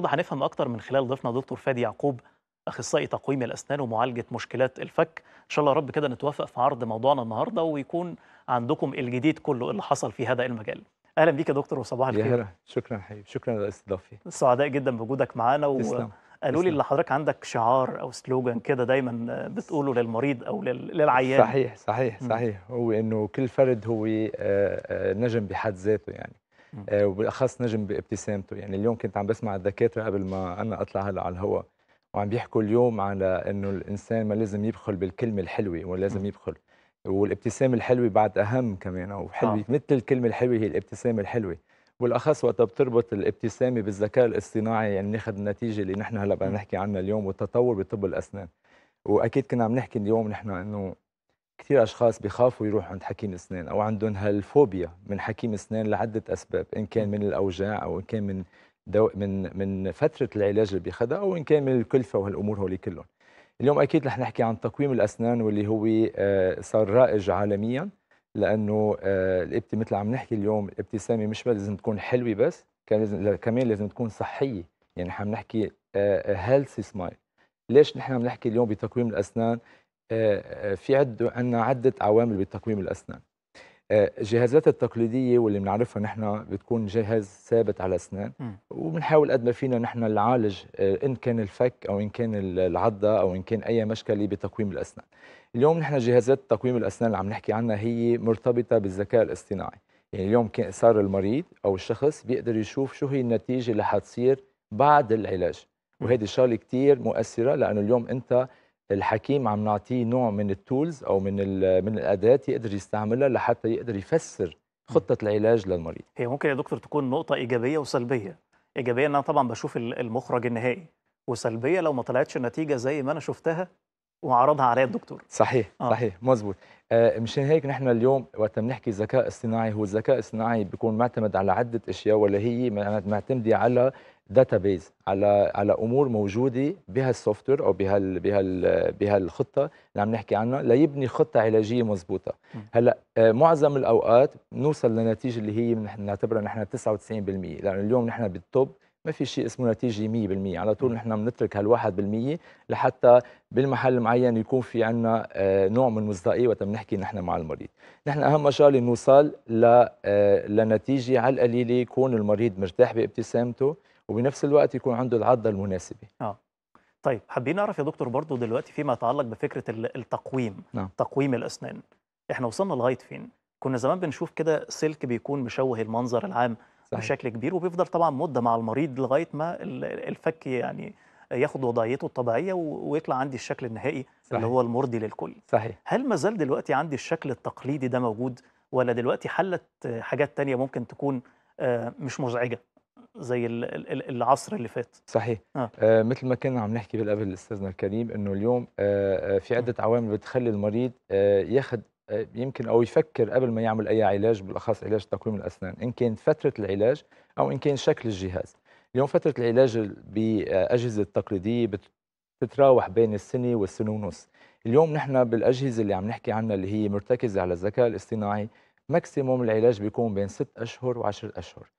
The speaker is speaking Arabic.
النهارده هنفهم اكتر من خلال ضيفنا دكتور فادي يعقوب اخصائي تقويم الاسنان ومعالجه مشكلات الفك ان شاء الله يا رب كده نتوافق في عرض موضوعنا النهارده ويكون عندكم الجديد كله اللي حصل في هذا المجال اهلا بيك يا دكتور وصباح الخير يا هلا شكرا حبيبي شكرا على الاستضافه سعداء جدا بوجودك معانا وقالوا لي ان حضرتك عندك شعار او سلوجان كده دايما بتقوله للمريض او للعيان صحيح صحيح صحيح م. هو انه كل فرد هو آه، آه، نجم بحد ذاته يعني آه، وبالاخص نجم بابتسامته يعني اليوم كنت عم بسمع الدكاتره قبل ما انا اطلع هلا على الهواء وعم بيحكوا اليوم على انه الانسان ما لازم يبخل بالكلمه الحلوه ولازم يبخل والابتسامه الحلوه بعد اهم كمان او حلوه آه. مثل الكلمه الحلوه هي الابتسامه الحلوه والاخص وقتها بتربط الابتسامه بالذكاء الاصطناعي يعني ناخذ النتيجه اللي نحن هلا بدنا نحكي عنها اليوم والتطور بطب الاسنان واكيد كنا عم نحكي اليوم نحن انه كثير اشخاص بخافوا يروحوا عند حكيم اسنان او عندهم هالفوبيا من حكيم اسنان لعده اسباب ان كان من الاوجاع او ان كان من دو من من فتره العلاج اللي بياخذها او ان كان من الكلفه وهالامور هولي كلهم اليوم اكيد رح نحكي عن تقويم الاسنان واللي هو آه، صار رائج عالميا لانه آه، الابت مثل عم نحكي اليوم الابتسامه مش بس لازم تكون حلوه بس كان لازم كمان لازم تكون صحيه يعني عم نحكي هيلثي آه، سمايل ليش نحن عم نحكي اليوم بتقويم الاسنان آه، آه، في عد عندنا عده عوامل بتقويم الاسنان آه، الجهازات التقليديه واللي بنعرفها نحن بتكون جهاز ثابت على الاسنان وبنحاول قد ما فينا نحن نعالج ان كان الفك او ان كان العضه او ان كان اي مشكله بتقويم الاسنان اليوم نحن جهازات تقويم الاسنان اللي عم نحكي عنها هي مرتبطه بالذكاء الاصطناعي يعني اليوم صار المريض او الشخص بيقدر يشوف شو هي النتيجه اللي حتصير بعد العلاج وهذه شغله كثير مؤثره لانه اليوم انت الحكيم عم نعطيه نوع من التولز او من من الاداه يقدر يستعملها لحتى يقدر يفسر خطه العلاج للمريض هي إيه، ممكن يا دكتور تكون نقطه ايجابيه وسلبيه ايجابيه ان انا طبعا بشوف المخرج النهائي وسلبيه لو ما طلعتش النتيجه زي ما انا شفتها وعرضها عليا الدكتور صحيح آه. صحيح مزبوط آه مشان هيك نحن اليوم وقت بنحكي ذكاء اصطناعي هو الذكاء الاصطناعي بيكون معتمد على عده اشياء ولا هي معتمده على داتابيز على على امور موجوده بهالسوفت وير او بهال بهال بهالخطه اللي عم نحكي عنها ليبني خطه علاجيه مضبوطه هلا آه، معظم الاوقات نوصل لنتيجه اللي هي بنعتبرها نحن 99% لانه اليوم نحن بالطب ما في شيء اسمه نتيجه 100% على طول نحن بنترك هال1% لحتى بالمحل معين يكون في عندنا آه، نوع من المصداقيه وقت بنحكي نحن مع المريض نحن اهم شغله نوصل آه، لنتيجه على القليله يكون المريض مرتاح بابتسامته وبنفس الوقت يكون عنده العدة المناسبة آه. طيب حابين نعرف يا دكتور برضو دلوقتي فيما يتعلق بفكرة التقويم نعم. تقويم الأسنان احنا وصلنا لغاية فين؟ كنا زمان بنشوف كده سلك بيكون مشوه المنظر العام صحيح. بشكل كبير وبيفضل طبعا مدة مع المريض لغاية ما الفك يعني ياخد وضعيته الطبيعيه ويطلع عندي الشكل النهائي صحيح. اللي هو المرضي للكل صحيح هل ما زال دلوقتي عندي الشكل التقليدي ده موجود ولا دلوقتي حلت حاجات تانية ممكن تكون آه، مش مزعجه زي العصر اللي فات صحيح آه. آه مثل ما كنا عم نحكي بالقبل استاذنا الكريم انه اليوم آه, آه، في عده عوامل بتخلي المريض آه ياخذ آه يمكن او يفكر قبل ما يعمل اي علاج بالاخص علاج تقويم الاسنان ان كان فتره العلاج او ان كان شكل الجهاز اليوم فتره العلاج باجهزه التقليديه بتتراوح بين السنه والسنه ونص اليوم نحن بالاجهزه اللي عم نحكي عنها اللي هي مرتكزه على الذكاء الاصطناعي ماكسيموم العلاج بيكون بين 6 اشهر و10 اشهر